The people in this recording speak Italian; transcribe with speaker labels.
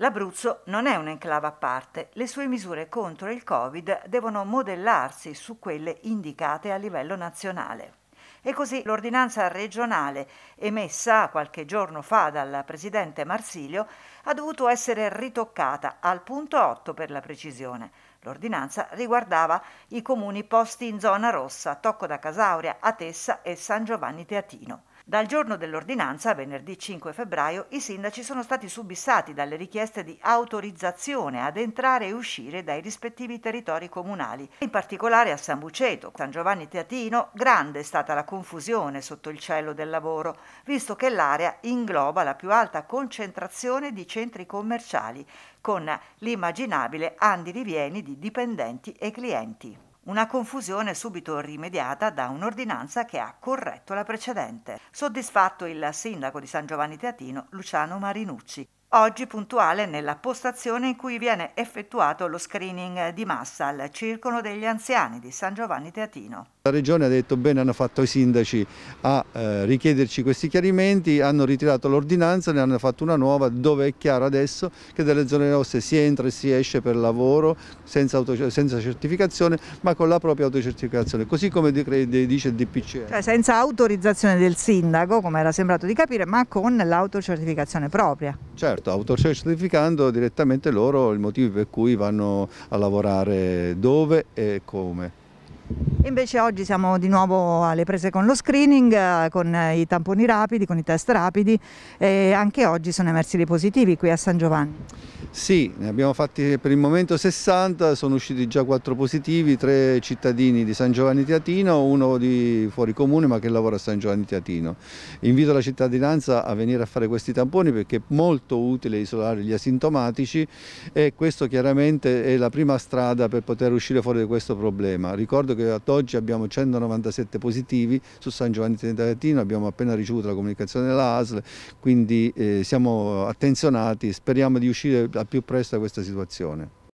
Speaker 1: L'Abruzzo non è un'enclave a parte, le sue misure contro il Covid devono modellarsi su quelle indicate a livello nazionale. E così l'ordinanza regionale emessa qualche giorno fa dal presidente Marsilio ha dovuto essere ritoccata al punto 8 per la precisione. L'ordinanza riguardava i comuni posti in zona rossa, Tocco da Casauria, Atessa e San Giovanni Teatino. Dal giorno dell'ordinanza, venerdì 5 febbraio, i sindaci sono stati subissati dalle richieste di autorizzazione ad entrare e uscire dai rispettivi territori comunali. In particolare a San Buceto, San Giovanni Teatino, grande è stata la confusione sotto il cielo del lavoro, visto che l'area ingloba la più alta concentrazione di centri commerciali, con l'immaginabile andi rivieni di dipendenti e clienti. Una confusione subito rimediata da un'ordinanza che ha corretto la precedente. Soddisfatto il sindaco di San Giovanni Teatino, Luciano Marinucci, Oggi puntuale nella postazione in cui viene effettuato lo screening di massa al Circolo degli Anziani di San Giovanni Teatino.
Speaker 2: La Regione ha detto bene, hanno fatto i sindaci a eh, richiederci questi chiarimenti, hanno ritirato l'ordinanza, ne hanno fatto una nuova dove è chiaro adesso che dalle zone rosse si entra e si esce per lavoro senza, auto, senza certificazione ma con la propria autocertificazione, così come dice il DPCE. Cioè
Speaker 1: senza autorizzazione del sindaco, come era sembrato di capire, ma con l'autocertificazione propria.
Speaker 2: Certo, autocertificando direttamente loro i motivi per cui vanno a lavorare dove e come.
Speaker 1: Invece oggi siamo di nuovo alle prese con lo screening, eh, con eh, i tamponi rapidi, con i test rapidi e anche oggi sono emersi dei positivi qui a San Giovanni.
Speaker 2: Sì, ne abbiamo fatti per il momento 60, sono usciti già 4 positivi, 3 cittadini di San Giovanni Teatino, uno di fuori comune ma che lavora a San Giovanni Teatino. Invito la cittadinanza a venire a fare questi tamponi perché è molto utile isolare gli asintomatici e questo chiaramente è la prima strada per poter uscire fuori da questo problema. Ricordo che che ad oggi abbiamo 197 positivi su San Giovanni Tenetatino, abbiamo appena ricevuto la comunicazione dell'ASL, quindi eh, siamo attenzionati e speriamo di uscire al più presto da questa situazione.